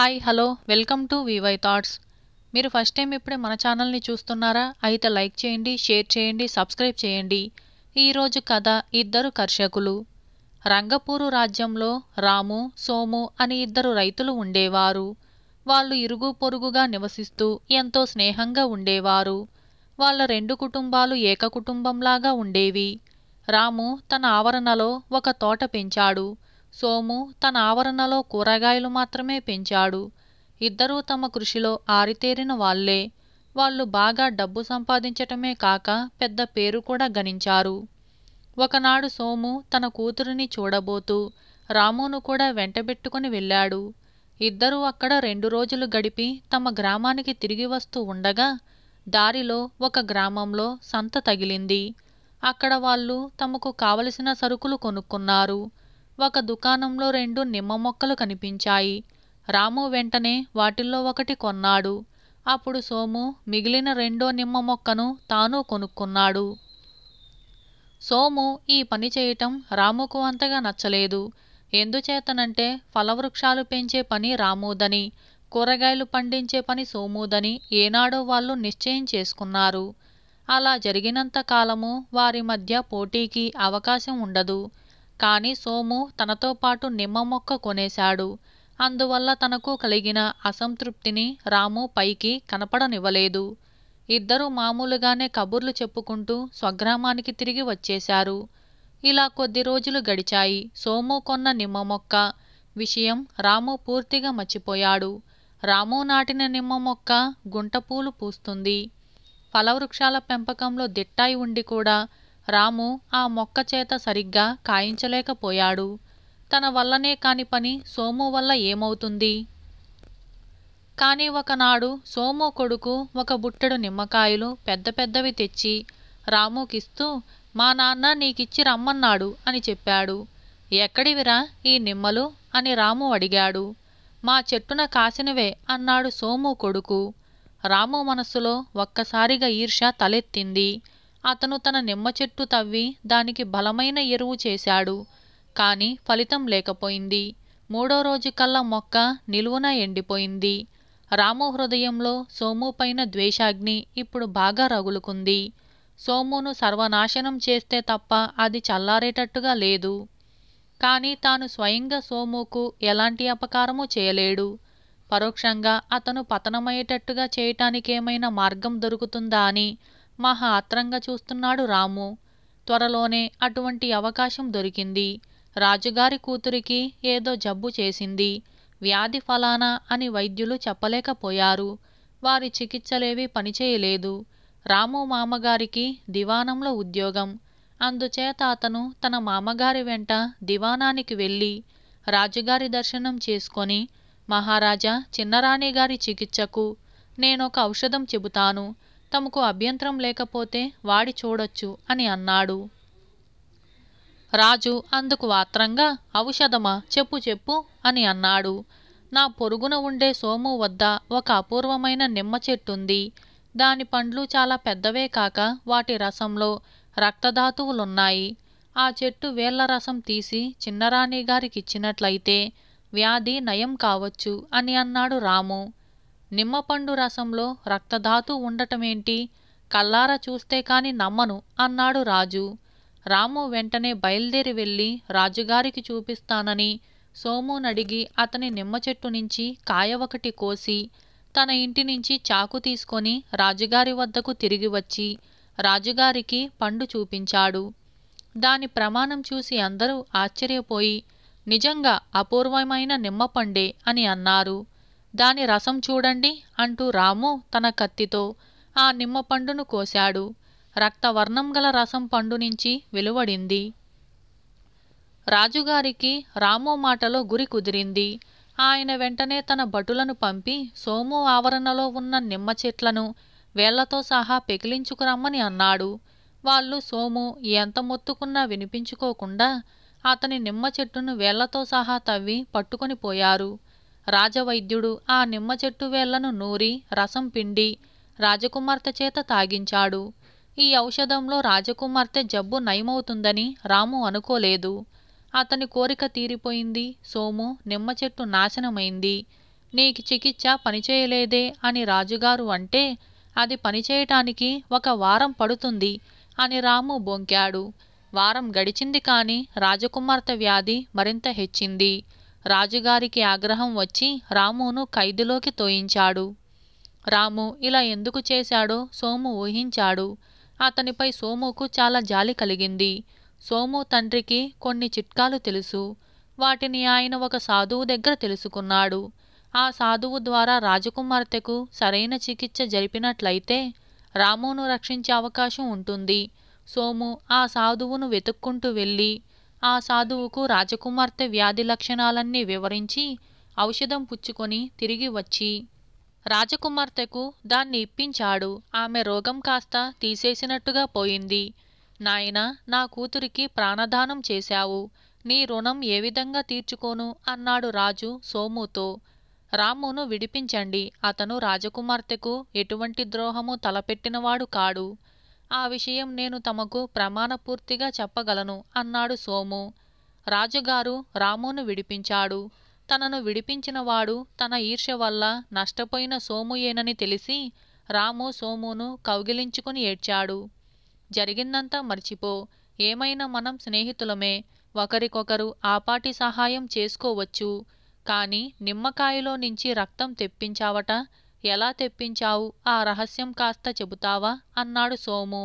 hi hello welcome to వివై thoughts మీరు first time ఇప్పుడే మన ఛానల్ని చూస్తున్నారా అయితే లైక్ చేయండి షేర్ చేయండి సబ్స్క్రైబ్ చేయండి ఈరోజు కథ ఇద్దరు కర్షకులు రంగపూరు రాజ్యంలో రాము సోము అని ఇద్దరు రైతులు ఉండేవారు వాళ్ళు ఇరుగు పొరుగుగా నివసిస్తూ ఎంతో స్నేహంగా ఉండేవారు వాళ్ళ రెండు కుటుంబాలు ఏక కుటుంబంలాగా ఉండేవి రాము తన ఆవరణలో ఒక తోట పెంచాడు సోము తన ఆవరణలో కూరగాయలు మాత్రమే పెంచాడు ఇద్దరూ తమ కృషిలో ఆరితేరిన వాళ్లే వాళ్ళు బాగా డబ్బు సంపాదించటమే కాక పెద్ద పేరు కూడా గణించారు ఒకనాడు సోము తన కూతురిని చూడబోతూ రామును కూడా వెంటబెట్టుకుని వెళ్ళాడు ఇద్దరూ అక్కడ రెండు రోజులు గడిపి తమ గ్రామానికి తిరిగి వస్తూ ఉండగా దారిలో ఒక గ్రామంలో సంత తగిలింది అక్కడ వాళ్ళు తమకు కావలసిన సరుకులు కొనుక్కున్నారు ఒక దుకాణంలో రెండు నిమ్మ మొక్కలు కనిపించాయి రాము వెంటనే వాటిల్లో ఒకటి కొన్నాడు అప్పుడు సోము మిగిలిన రెండో నిమ్మ మొక్కను తాను కొనుక్కున్నాడు సోము ఈ పని చేయటం రాముకు అంతగా నచ్చలేదు ఎందుచేతనంటే ఫలవృక్షాలు పెంచే పని రాముదని కూరగాయలు పండించే పని సోముదని ఏనాడో వాళ్ళు నిశ్చయం చేసుకున్నారు అలా జరిగినంత కాలము వారి మధ్య పోటీకి అవకాశం ఉండదు కాని సోము తనతో పాటు నిమ్మ మొక్క కొనేశాడు అందువల్ల తనకు కలిగిన అసంతృప్తిని రాము పైకి కనపడనివ్వలేదు ఇద్దరూ మామూలుగానే కబుర్లు చెప్పుకుంటూ స్వగ్రామానికి తిరిగి వచ్చేశారు ఇలా కొద్ది రోజులు గడిచాయి సోము కొన్న నిమ్మ మొక్క విషయం రాము పూర్తిగా మర్చిపోయాడు రాము నాటిన నిమ్మ మొక్క గుంటపూలు పూస్తుంది ఫలవృక్షాల పెంపకంలో దిట్టాయి ఉండి కూడా రాము ఆ మొక్క చేత సరిగ్గా కాయించలేకపోయాడు తన వల్లనే కాని పని సోము వల్ల ఏమవుతుంది కాని ఒకనాడు సోము కొడుకు ఒక బుట్టెడు నిమ్మకాయలు పెద్ద పెద్దవి తెచ్చి రాముకిస్తూ మా నాన్న నీకిచ్చి రమ్మన్నాడు అని చెప్పాడు ఎక్కడివిరా ఈ నిమ్మలు అని రాము అడిగాడు మా చెట్టున కాసినవే అన్నాడు సోము కొడుకు రాము మనస్సులో ఒక్కసారిగా ఈర్ష తలెత్తింది అతను తన నిమ్మ చెట్టు తవ్వి దానికి బలమైన ఎరువు చేశాడు కానీ ఫలితం లేకపోయింది మూడో రోజు కల్లా మొక్క నిలువున ఎండిపోయింది రాము హృదయంలో సోము పైన ద్వేషాగ్ని ఇప్పుడు బాగా రగులుకుంది సోమును సర్వనాశనం చేస్తే తప్ప అది చల్లారేటట్టుగా లేదు కానీ తాను స్వయంగా సోముకు ఎలాంటి అపకారము చేయలేడు పరోక్షంగా అతను పతనమయ్యేటట్టుగా చేయటానికేమైనా మార్గం దొరుకుతుందా అని మహా ఆత్రంగా చూస్తున్నాడు రాము త్వరలోనే అటువంటి అవకాశం దొరికింది రాజుగారి కూతురికి ఏదో జబ్బు చేసింది వ్యాధి ఫలానా అని వైద్యులు చెప్పలేకపోయారు వారి చికిత్సలేవి పనిచేయలేదు రాము మామగారికి దివాణంలో ఉద్యోగం అందుచేత అతను తన మామగారి వెంట దివాణానికి వెళ్ళి రాజుగారి దర్శనం చేసుకొని మహారాజా చిన్నరాణిగారి చికిత్సకు నేనొక ఔషధం చెబుతాను తమకు అభ్యంతరం లేకపోతే వాడి చూడొచ్చు అని అన్నాడు రాజు అందుకు వాత్రంగా ఔషధమా చెప్పు చెప్పు అని అన్నాడు నా పొరుగున ఉండే సోము వద్ద ఒక అపూర్వమైన నిమ్మ చెట్టుంది దాని పండ్లు చాలా పెద్దవే కాక వాటి రసంలో రక్తధాతువులున్నాయి ఆ చెట్టు వేళ్ల రసం తీసి చిన్నరాణి గారికిచ్చినట్లయితే వ్యాధి నయం కావచ్చు అని అన్నాడు రాము నిమ్మపండు రసంలో రక్తధాతు ఉండటమేంటి కల్లార చూస్తే కాని నమ్మను అన్నాడు రాజు రాము వెంటనే బయలుదేరి వెళ్ళి రాజుగారికి చూపిస్తానని సోమునడిగి అతని నిమ్మ చెట్టు నుంచి కాయ ఒకటి కోసి తన ఇంటి నుంచి చాకు తీసుకొని రాజుగారి వద్దకు తిరిగి వచ్చి రాజుగారికి పండు చూపించాడు దాని ప్రమాణం చూసి అందరూ ఆశ్చర్యపోయి నిజంగా అపూర్వమైన నిమ్మపండే అని అన్నారు దాని రసం చూడండి అంటూ రాము తన కత్తితో ఆ నిమ్మ పండును కోశాడు రక్తవర్ణం గల రసం పండు నుంచి వెలువడింది రాజుగారికి రాము మాటలో గురి కుదిరింది ఆయన వెంటనే తన భటులను పంపి సోము ఆవరణలో ఉన్న నిమ్మ చెట్లను వేళ్లతో సహా పెకిలించుకురమ్మని అన్నాడు వాళ్ళు సోము ఎంత మొత్తుకున్నా వినిపించుకోకుండా అతని నిమ్మ చెట్టును వేళ్లతో సహా తవ్వి పట్టుకొని పోయారు రాజవైద్యుడు ఆ నిమ్మ చెట్టు వేళ్లను నూరి రసం పిండి రాజకుమార్తె చేత తాగించాడు ఈ ఔషధంలో రాజకుమార్తె జబ్బు నయమవుతుందని రాము అనుకోలేదు అతని కోరిక తీరిపోయింది సోము నిమ్మ చెట్టు నాశనమైంది నీకు చికిత్స పనిచేయలేదే అని రాజుగారు అంటే అది పనిచేయటానికి ఒక వారం పడుతుంది అని రాము బొంకాడు వారం గడిచింది కాని రాజకుమార్తె వ్యాధి మరింత హెచ్చింది రాజుగారికి ఆగ్రహం వచ్చి రామును ఖైదులోకి తోయించాడు రాము ఇలా ఎందుకు చేశాడో సోము ఊహించాడు అతనిపై సోముకు చాలా జాలి కలిగింది సోము తండ్రికి కొన్ని చిట్కాలు తెలుసు వాటిని ఆయన ఒక సాధువు దగ్గర తెలుసుకున్నాడు ఆ సాధువు ద్వారా రాజకుమార్తెకు సరైన చికిత్స జరిపినట్లయితే రామును రక్షించే అవకాశం ఉంటుంది సోము ఆ సాధువును వెతుక్కుంటూ వెళ్ళి ఆ సాధువుకు రాజకుమార్తె వ్యాధి లక్షణాలన్నీ వివరించి ఔషధం పుచ్చుకొని తిరిగి వచ్చి రాజకుమార్తెకు దాన్ని ఇప్పించాడు ఆమె రోగం కాస్త తీసేసినట్టుగా పోయింది నాయన నా కూతురికి ప్రాణదానం చేశావు నీ రుణం ఏ విధంగా తీర్చుకోను అన్నాడు రాజు సోముతో రామును విడిపించండి అతను రాజకుమార్తెకు ఎటువంటి ద్రోహము తలపెట్టినవాడు కాడు ఆ విషయం నేను తమకు ప్రమాణపూర్తిగా చెప్పగలను అన్నాడు సోము రాజుగారు రామును విడిపించాడు తనను విడిపించినవాడు తన ఈర్ష్య వల్ల నష్టపోయిన సోముయేనని తెలిసి రాము సోమును కౌగిలించుకుని ఏడ్చాడు జరిగిందంతా మర్చిపో ఏమైనా మనం స్నేహితులమే ఒకరికొకరు ఆపాటి సహాయం చేసుకోవచ్చు కాని నిమ్మకాయలో నుంచి రక్తం తెప్పించావట ఎలా తెప్పించావు ఆ రహస్యం కాస్త చెబుతావా అన్నాడు సోము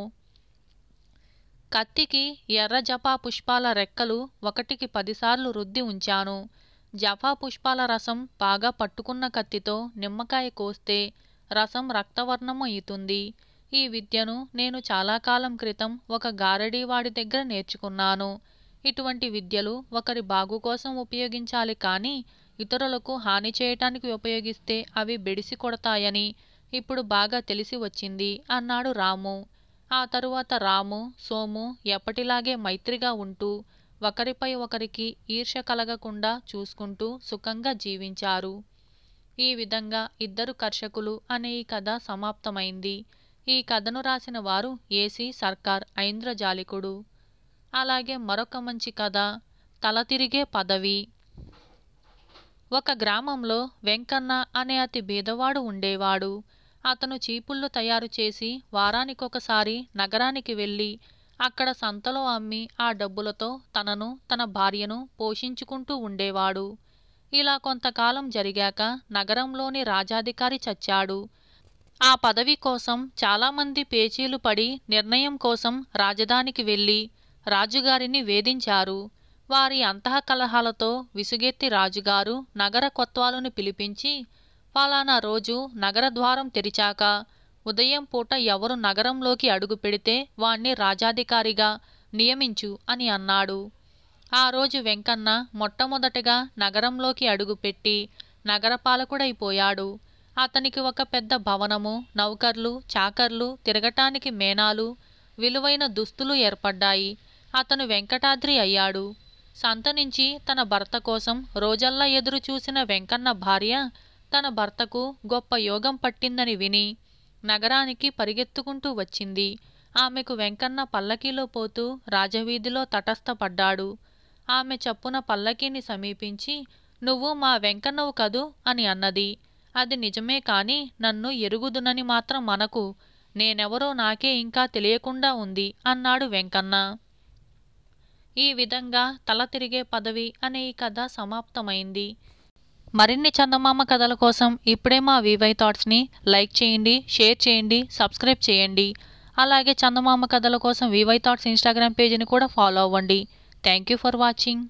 కత్తికి ఎర్ర జపా పుష్పాల రెక్కలు ఒకటికి పదిసార్లు రుద్ది ఉంచాను జపా పుష్పాల రసం బాగా పట్టుకున్న కత్తితో నిమ్మకాయ కోస్తే రసం రక్తవర్ణము అవుతుంది ఈ విద్యను నేను చాలా కాలం క్రితం ఒక గారడీవాడి దగ్గర నేర్చుకున్నాను ఇటువంటి విద్యలు ఒకరి బాగు కోసం ఉపయోగించాలి కానీ ఇతరులకు హాని చేయటానికి ఉపయోగిస్తే అవి బెడిసి కొడతాయని ఇప్పుడు బాగా తెలిసి వచ్చింది అన్నాడు రాము ఆ తరువాత రాము సోము ఎప్పటిలాగే మైత్రిగా ఉంటూ ఒకరిపై ఒకరికి ఈర్ష కలగకుండా చూసుకుంటూ సుఖంగా జీవించారు ఈ విధంగా ఇద్దరు కర్షకులు అనే ఈ కథ సమాప్తమైంది ఈ కథను రాసిన వారు ఏసీ సర్కార్ ఐంద్రజాలికుడు అలాగే మరొక మంచి కథ తల తిరిగే పదవి ఒక గ్రామంలో వెంకన్న అనే అతి బీదవాడు ఉండేవాడు అతను చీపుళ్ళు తయారు చేసి వారానికొకసారి నగరానికి వెళ్ళి అక్కడ సంతలో అమ్మి ఆ డబ్బులతో తనను తన భార్యను పోషించుకుంటూ ఉండేవాడు ఇలా కొంతకాలం జరిగాక నగరంలోని రాజాధికారి చచ్చాడు ఆ పదవి కోసం చాలామంది పేచీలు పడి నిర్ణయం కోసం రాజధానికి వెళ్ళి రాజుగారిని వేధించారు వారి అంతఃకలహాలతో విసుగెత్తి రాజుగారు నగర కొత్వాలను పిలిపించి ఫలానా రోజు నగరద్వారం తెరిచాక ఉదయం పూట ఎవరు నగరంలోకి అడుగు పెడితే వాణ్ణి రాజాధికారిగా నియమించు అని అన్నాడు ఆ రోజు వెంకన్న మొట్టమొదటగా నగరంలోకి అడుగుపెట్టి నగరపాలకుడైపోయాడు అతనికి ఒక పెద్ద భవనము నౌకర్లు చాకర్లు తిరగటానికి మేనాలు విలువైన దుస్తులు ఏర్పడ్డాయి అతను వెంకటాద్రి అయ్యాడు సంతనించి తన భర్త కోసం రోజల్లా ఎదురు చూసిన వెంకన్న భార్య తన భర్తకు గొప్ప యోగం పట్టిందని విని నగరానికి పరిగెత్తుకుంటూ వచ్చింది ఆమెకు వెంకన్న పల్లకీలో పోతూ రాజవీధిలో తటస్థపడ్డాడు ఆమె చప్పున పల్లకీని సమీపించి నువ్వు మా వెంకన్నవు కదూ అని అన్నది అది నిజమే కాని నన్ను ఎరుగుదునని మాత్రం మనకు నేనెవరో నాకే ఇంకా తెలియకుండా ఉంది అన్నాడు వెంకన్న ఈ విధంగా తల తిరిగే పదవి అనే ఈ కథ సమాప్తమైంది మరిన్ని చందమామ కథల కోసం ఇప్పుడే మా వివై థాట్స్ని లైక్ చేయండి షేర్ చేయండి సబ్స్క్రైబ్ చేయండి అలాగే చందమామ కథల కోసం వివై థాట్స్ ఇన్స్టాగ్రామ్ పేజీని కూడా ఫాలో అవ్వండి థ్యాంక్ ఫర్ వాచింగ్